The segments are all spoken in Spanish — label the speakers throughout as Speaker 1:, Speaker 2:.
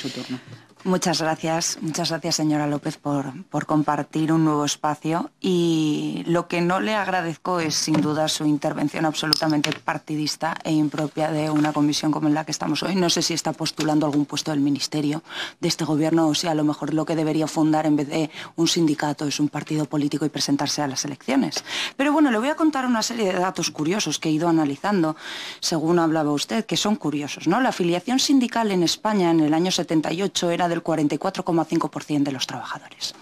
Speaker 1: su turno. Muchas gracias, muchas gracias señora López por, compartir un nuevo espacio y lo que no le agradezco es sin duda su intervención absolutamente partidista e impropia de una comisión como en la que estamos hoy. No sé si está postulando algún puesto del ministerio de este gobierno o si a lo mejor lo que debería fundar en vez de un sindicato es un partido político y presentarse a las elecciones. Pero bueno, le voy a contar una serie de datos curiosos que he ido analizando, según hablaba usted, que son curiosos. ¿no? La afiliación sindical en España en el año 70 era del 44,5% de los trabajadores.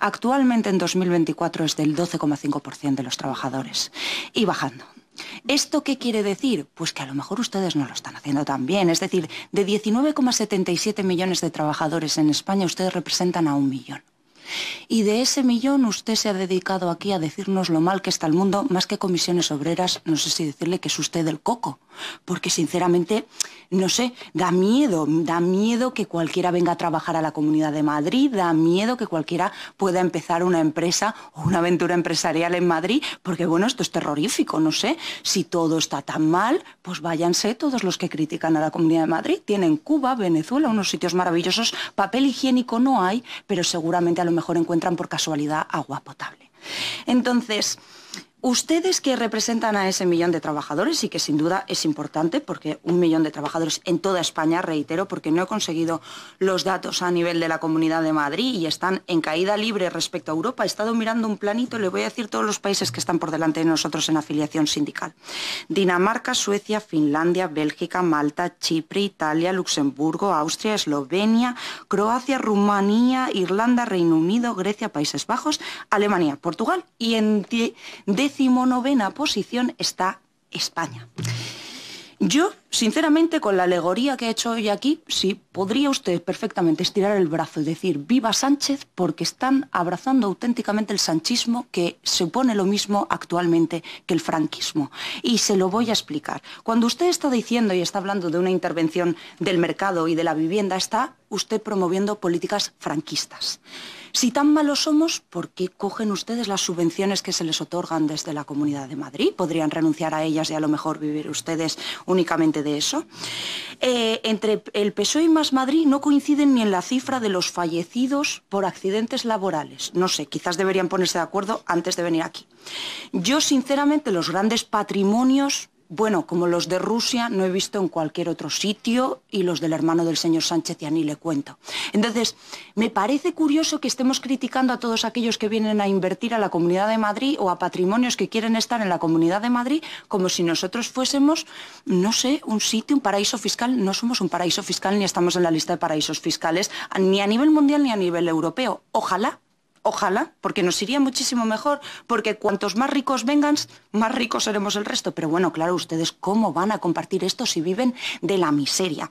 Speaker 1: Actualmente en 2024 es del 12,5% de los trabajadores y bajando. ¿Esto qué quiere decir? Pues que a lo mejor ustedes no lo están haciendo tan bien. Es decir, de 19,77 millones de trabajadores en España, ustedes representan a un millón. Y de ese millón usted se ha dedicado aquí a decirnos lo mal que está el mundo, más que comisiones obreras, no sé si decirle que es usted el coco, porque sinceramente, no sé, da miedo, da miedo que cualquiera venga a trabajar a la Comunidad de Madrid, da miedo que cualquiera pueda empezar una empresa o una aventura empresarial en Madrid, porque bueno, esto es terrorífico, no sé, si todo está tan mal, pues váyanse todos los que critican a la Comunidad de Madrid, tienen Cuba, Venezuela, unos sitios maravillosos, papel higiénico no hay, pero seguramente a lo mejor mejor encuentran por casualidad agua potable. Entonces, Ustedes que representan a ese millón de trabajadores y que sin duda es importante porque un millón de trabajadores en toda España, reitero, porque no he conseguido los datos a nivel de la Comunidad de Madrid y están en caída libre respecto a Europa. He estado mirando un planito, le voy a decir todos los países que están por delante de nosotros en afiliación sindical. Dinamarca, Suecia, Finlandia, Bélgica, Malta, Chipre, Italia, Luxemburgo, Austria, Eslovenia, Croacia, Rumanía, Irlanda, Reino Unido, Grecia, Países Bajos, Alemania, Portugal y en decimonovena posición está España. Yo Sinceramente, con la alegoría que he hecho hoy aquí, sí, podría usted perfectamente estirar el brazo y decir viva Sánchez porque están abrazando auténticamente el sanchismo que se supone lo mismo actualmente que el franquismo. Y se lo voy a explicar. Cuando usted está diciendo y está hablando de una intervención del mercado y de la vivienda, está usted promoviendo políticas franquistas. Si tan malos somos, ¿por qué cogen ustedes las subvenciones que se les otorgan desde la Comunidad de Madrid? Podrían renunciar a ellas y a lo mejor vivir ustedes únicamente de eso. Eh, entre el PSOE y Más Madrid no coinciden ni en la cifra de los fallecidos por accidentes laborales. No sé, quizás deberían ponerse de acuerdo antes de venir aquí. Yo, sinceramente, los grandes patrimonios bueno, como los de Rusia no he visto en cualquier otro sitio y los del hermano del señor Sánchez ya ni le cuento. Entonces, me parece curioso que estemos criticando a todos aquellos que vienen a invertir a la Comunidad de Madrid o a patrimonios que quieren estar en la Comunidad de Madrid como si nosotros fuésemos, no sé, un sitio, un paraíso fiscal. No somos un paraíso fiscal ni estamos en la lista de paraísos fiscales, ni a nivel mundial ni a nivel europeo. Ojalá Ojalá, porque nos iría muchísimo mejor, porque cuantos más ricos vengan, más ricos seremos el resto. Pero bueno, claro, ustedes, ¿cómo van a compartir esto si viven de la miseria?